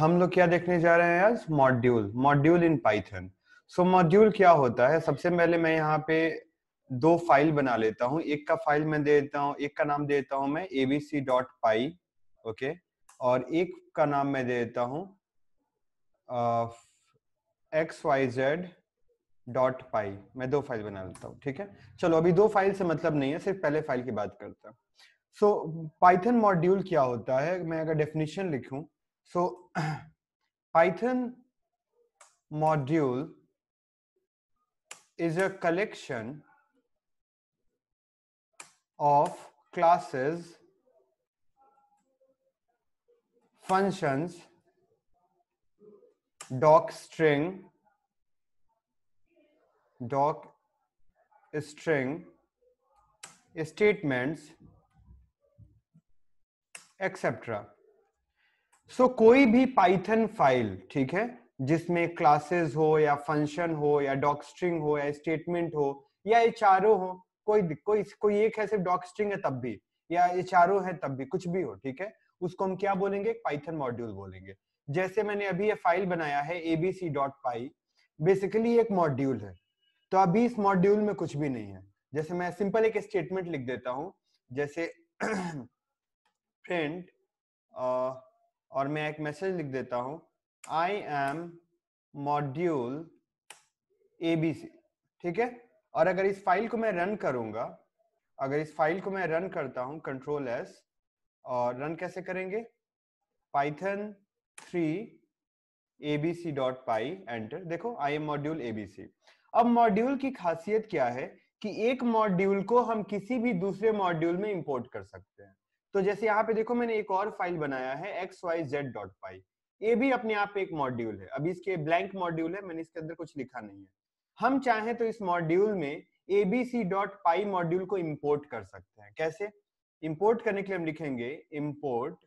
हम लोग क्या देखने जा रहे हैं आज module module in Python so module क्या होता है सबसे पहले मैं यहाँ पे दो फाइल बना लेता हूँ एक का फाइल मैं दे देता हूँ एक का नाम देता हूँ मैं एबीसी डॉट पाई ओके और एक का नाम मैं दे देता हूँ X Y Z dot py मैं दो फाइल बना लेता हूँ ठीक है चलो अभी दो फाइल से मतलब नहीं है सिर्फ पहले फाइल की बात करता हूँ सो पाइथन मॉड्यूल क्या होता है मैं अगर डेफिनेशन लिखूं So Python module is a collection of classes, functions, doc string, doc string, statements, etc. So so, कोई भी पाइथन फाइल ठीक है जिसमें क्लासेस हो या फंक्शन हो या डॉक्स्ट्रिंग हो या स्टेटमेंट हो या एच हो कोई कोई कोई एक है सिर्फ डॉक्स्ट्रिंग है तब भी या एच है तब भी कुछ भी हो ठीक है उसको हम क्या बोलेंगे पाइथन मॉड्यूल बोलेंगे जैसे मैंने अभी ये फाइल बनाया है एबीसी डॉट पाई बेसिकली एक मॉड्यूल है तो अभी इस मॉड्यूल में कुछ भी नहीं है जैसे मैं सिंपल एक स्टेटमेंट लिख देता हूं जैसे फ्रेंड और मैं एक मैसेज लिख देता हूं आई एम मॉड्यूल एबीसी ठीक है और अगर इस फाइल को मैं रन करूंगा अगर इस फाइल को मैं रन करता हूं कंट्रोल एस और रन कैसे करेंगे Python three ABC dot py enter देखो आई एम मॉड्यूल एबीसी अब मॉड्यूल की खासियत क्या है कि एक मॉड्यूल को हम किसी भी दूसरे मॉड्यूल में इंपोर्ट कर सकते हैं तो जैसे यहाँ पे देखो मैंने एक और फाइल बनाया है X Y Z dot py ये भी अपने आप एक मॉड्यूल है अभी इसके ब्लैंक मॉड्यूल है मैंने इसके अंदर कुछ लिखा नहीं है हम चाहें तो इस मॉड्यूल में एबीसी डॉट पाई मॉड्यूल को इम्पोर्ट कर सकते हैं कैसे इम्पोर्ट करने के लिए हम लिखेंगे इम्पोर्ट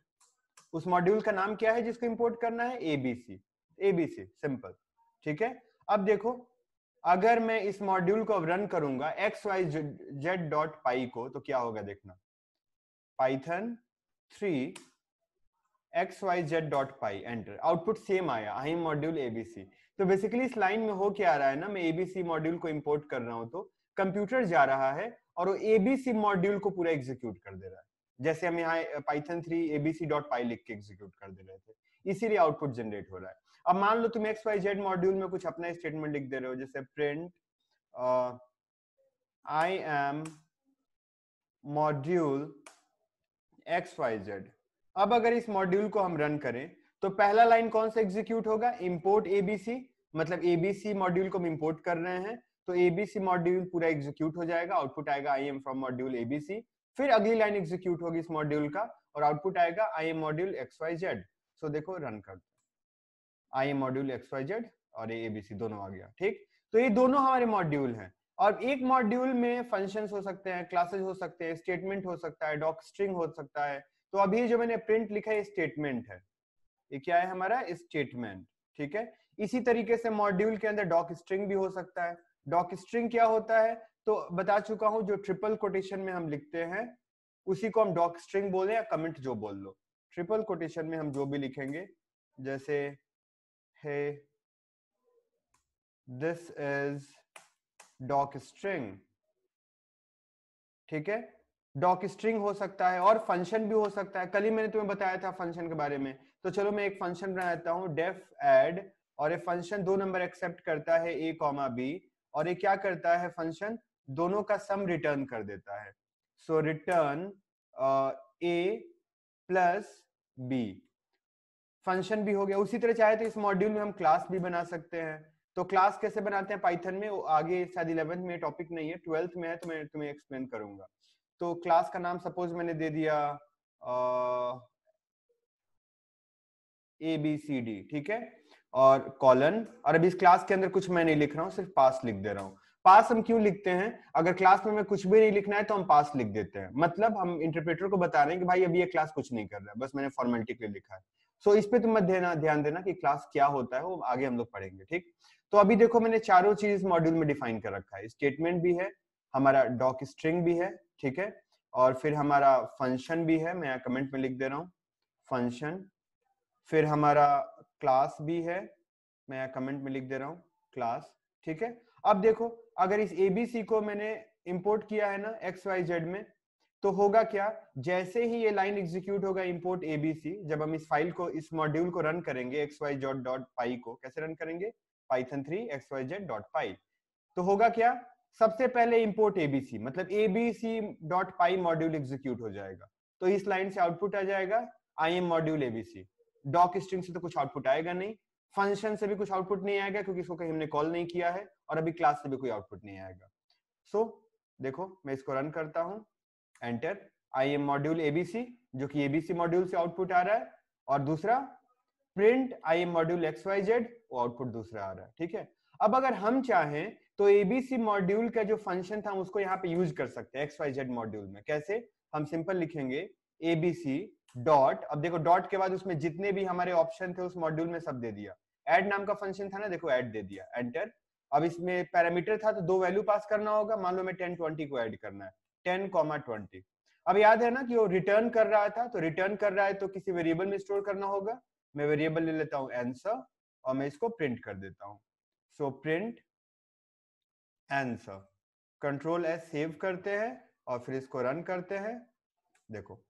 उस मॉड्यूल का नाम क्या है जिसको इम्पोर्ट करना है एबीसी एबीसी सिंपल ठीक है अब देखो अगर मैं इस मॉड्यूल को अब रन करूंगा X Y Z dot py को तो क्या होगा देखना python 3 xyz.py enter output same आया आई मॉड्यूल एबीसी तो बेसिकली इस लाइन में हो क्या आ रहा है ना मैं एबीसी मॉड्यूल को इंपोर्ट कर रहा हूं तो कंप्यूटर जा रहा है और वो एबीसी मॉड्यूल को पूरा एग्जीक्यूट कर दे रहा है जैसे हम यहाँ Python three ABC dot py लिख के एग्जीक्यूट कर दे रहे थे इसीलिए आउटपुट जनरेट हो रहा है अब मान लो तुम एक्स वाई जेड मॉड्यूल में कुछ अपना स्टेटमेंट लिख दे रहे हो जैसे print I am module X Y Z अब अगर इस मॉड्यूल को हम रन करें तो पहला लाइन कौन सा एग्जीक्यूट होगा इम्पोर्ट एबीसी मतलब एबीसी मॉड्यूल को हम इम्पोर्ट कर रहे हैं तो एबीसी मॉड्यूल पूरा एग्जीक्यूट हो जाएगा आउटपुट आएगा I am from module ABC फिर अगली लाइन एग्जीक्यूट होगी इस मॉड्यूल का और आउटपुट आएगा I am module X Y Z so देखो रन कर I am module X Y Z और ए एबीसी दोनों आ गया ठीक तो ये दोनों हमारे मॉड्यूल हैं और एक मॉड्यूल में फंक्शंस हो सकते हैं क्लासेस हो सकते हैं स्टेटमेंट हो सकता है डॉक स्ट्रिंग हो सकता है तो अभी जो मैंने प्रिंट लिखा है स्टेटमेंट है ये क्या है हमारा स्टेटमेंट ठीक है इसी तरीके से मॉड्यूल के अंदर डॉक स्ट्रिंग भी हो सकता है डॉक स्ट्रिंग क्या होता है तो बता चुका हूं जो ट्रिपल कोटेशन में हम लिखते हैं उसी को हम डॉक स्ट्रिंग बोले या कमेंट जो बोल लो ट्रिपल कोटेशन में हम जो भी लिखेंगे जैसे hey this is docstring ठीक है डॉक स्ट्रिंग हो सकता है और फंक्शन भी हो सकता है कल ही मैंने तुम्हें बताया था फंक्शन के बारे में तो चलो मैं एक फंक्शन बनाता हूँ डेफ एड और ये फंक्शन दो नंबर एक्सेप्ट करता है ए कॉमा बी और ये क्या करता है फंक्शन दोनों का सम रिटर्न कर देता है so return A plus B function भी हो गया उसी तरह चाहे तो इस मॉड्यूल में हम क्लास भी बना सकते हैं तो क्लास कैसे बनाते हैं पाइथन में आगे शायद इलेवेंथ में टॉपिक नहीं है ट्वेल्थ में है तो मैं तुम्हें एक्सप्लेन करूंगा तो क्लास का नाम सपोज मैंने दे दिया ए बी सी डी ठीक है और कॉलन और अभी इस क्लास के अंदर कुछ मैं नहीं लिख रहा हूँ सिर्फ पास लिख दे रहा हूँ पास हम क्यों लिखते हैं अगर क्लास में हमें कुछ भी नहीं लिखना है तो हम पास लिख देते हैं मतलब हम इंटरप्रेटर को बता रहे हैं कि भाई अभी ये क्लास कुछ नहीं कर रहा है बस मैंने फॉर्मेलिटी के लिए लिखा है सो इस पे तुम्हें तो देना ध्यान देना कि क्लास क्या होता है वो आगे हम लोग पढ़ेंगे ठीक तो अभी देखो मैंने चारों चीज मॉड्यूल में डिफाइन कर रखा है स्टेटमेंट भी है हमारा डॉक स्ट्रिंग भी है ठीक है और फिर हमारा फंक्शन भी है मैं यहाँ कमेंट में लिख दे रहा हूँ फंक्शन फिर हमारा क्लास भी है मैं यहाँ कमेंट में लिख दे रहा हूँ क्लास ठीक है अब देखो अगर इस एबीसी को मैंने इम्पोर्ट किया है ना एक्स वाई जेड में तो होगा क्या जैसे ही ये लाइन एग्जीक्यूट होगा इम्पोर्ट एबीसी जब हम इस फाइल को इस मॉड्यूल को रन करेंगे X Y Z dot py को कैसे रन करेंगे Python three X Y Z dot py तो होगा क्या सबसे पहले इम्पोर्ट एबीसी मतलब ABC dot py module execute हो जाएगा तो इस लाइन से आउटपुट आ जाएगा I am module ABC docstring से तो कुछ आउटपुट आएगा नहीं फंक्शन से भी कुछ आउटपुट नहीं आएगा क्योंकि इसको कहीं हमने कॉल नहीं किया है और अभी क्लास से भी कोई आउटपुट नहीं आएगा सो so, देखो मैं इसको रन करता हूं enter I am module ABC जो कि एबीसी मॉड्यूल से आउटपुट आ रहा है और दूसरा print I am module X Y Z वो आउटपुट दूसरा आ रहा है ठीक है अब अगर हम चाहें तो एबीसी मॉड्यूल का जो फंक्शन था हम उसको यहाँ पे यूज कर सकते हैं एक्स वाई जेड मॉड्यूल में कैसे हम सिंपल लिखेंगे एबीसी डॉट अब देखो डॉट के बाद उसमें जितने भी हमारे ऑप्शन थे उस मॉड्यूल में सब दे दिया एड नाम का फंक्शन था ना देखो एड दे दिया एंटर अब इसमें पैरामीटर था तो दो वैल्यू पास करना होगा मान लो मैं टेन ट्वेंटी को एड करना है टेन कॉमा ट्वेंटी अब याद है ना कि वो रिटर्न कर रहा था तो रिटर्न कर रहा है तो किसी वेरिएबल में स्टोर करना होगा मैं वेरिएबल ले लेता हूं आंसर और मैं इसको प्रिंट कर देता हूं so print answer control S save करते हैं और फिर इसको रन करते हैं देखो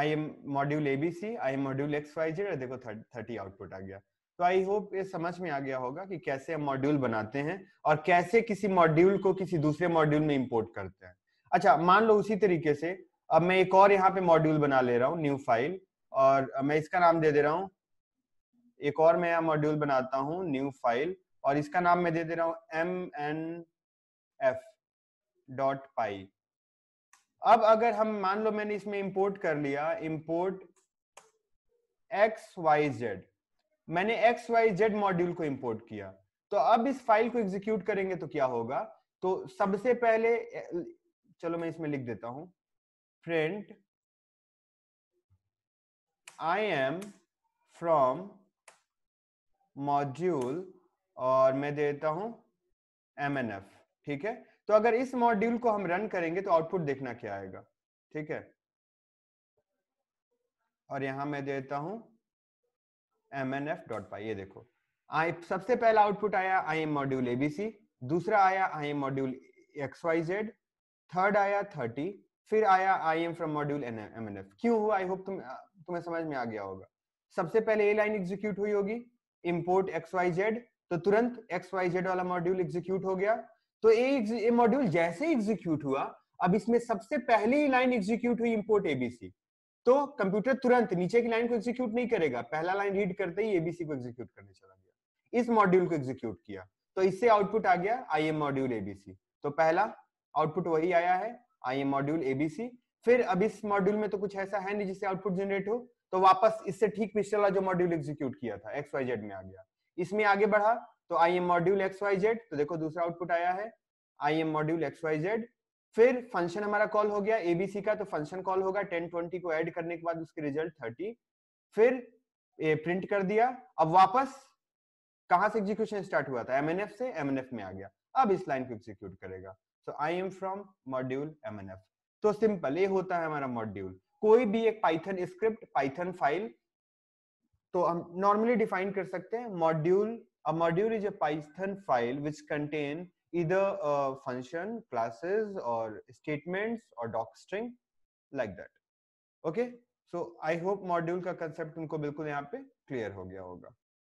I am module ABC I am module X Y Z देखो थर्टी आउटपुट आ गया तो आई होप ये समझ में आ गया होगा कि कैसे हम मॉड्यूल बनाते हैं और कैसे किसी मॉड्यूल को किसी दूसरे मॉड्यूल में इम्पोर्ट करते हैं अच्छा मान लो उसी तरीके से अब मैं एक और यहाँ पे मॉड्यूल बना ले रहा हूँ न्यू फाइल और मैं इसका नाम दे दे रहा हूँ एक और मैं यहाँ मॉड्यूल बनाता हूँ न्यू फाइल और इसका नाम मैं दे दे रहा हूँ M N F dot py अब अगर हम मान लो मैंने इसमें इंपोर्ट कर लिया इंपोर्ट एक्स वाई जेड मैंने एक्स वाई जेड मॉड्यूल को इंपोर्ट किया तो अब इस फाइल को एग्जीक्यूट करेंगे तो क्या होगा तो सबसे पहले चलो मैं इसमें लिख देता हूं print I am from module और मैं दे देता हूं एम एन एफ ठीक है तो अगर इस मॉड्यूल को हम रन करेंगे तो आउटपुट देखना क्या आएगा ठीक है और यहां मैं देता हूं M N F dot py ये देखो आई सबसे पहला आउटपुट आया आई एम मॉड्यूल एबीसी दूसरा आया I am module X Y Z third आया थर्टी फिर आया आई एम फ्रॉम मॉड्यूल क्यों हुआ आई होप तुम तुम्हें समझ में आ गया होगा सबसे पहले ए लाइन एग्जीक्यूट हुई होगी इम्पोर्ट एक्स वाई जेड तो तुरंत एक्स वाई जेड वाला मॉड्यूल एग्जीक्यूट हो गया तो ए मॉड्यूल जैसे एग्जीक्यूट हुआ अब इसमें सबसे पहली लाइन एग्जीक्यूट हुई इम्पोर्ट एबीसी तो कंप्यूटर तुरंत नीचे की लाइन को एग्जीक्यूट नहीं करेगा पहला लाइन रीड करते ही एबीसी को एग्जीक्यूट करने चला गया इस मॉड्यूल को एग्जीक्यूट किया तो इससे आउटपुट आ गया आई एम मॉड्यूल एबीसी तो पहला आउटपुट वही आया है आई एम मॉड्यूल एबीसी फिर अब इस मॉड्यूल में तो कुछ ऐसा है नहीं जिससे आउटपुट जनरेट हो तो वापस इससे ठीक पिछला जो मॉड्यूल एग्जीक्यूट किया था एक्स वाई जेड में आ गया इसमें आगे बढ़ा तो I am module X Y Z तो देखो दूसरा आउटपुट आया है I am module X Y Z फिर फंक्शन हमारा कॉल हो गया एबीसी का तो फंक्शन कॉल होगा टेन ट्वेंटी को एड करने के बाद उसके रिजल्ट थर्टी फिर ए, प्रिंट कर दिया अब वापस कहां से एग्जीक्यूशन स्टार्ट हुआ था एमएनएफ से एमएनएफ में आ गया अब इस लाइन को एग्जीक्यूट करेगा so I am from module M N F तो सिंपल ये होता है हमारा मॉड्यूल कोई भी एक पाइथन स्क्रिप्ट पाइथन फाइल तो हम नॉर्मली डिफाइन कर सकते हैं module uh module is a Python file which contain इधर फंक्शन क्लासेस और स्टेटमेंट्स और docstring like that okay so I hope module का कंसेप्ट तुमको बिल्कुल यहाँ पे क्लियर हो गया होगा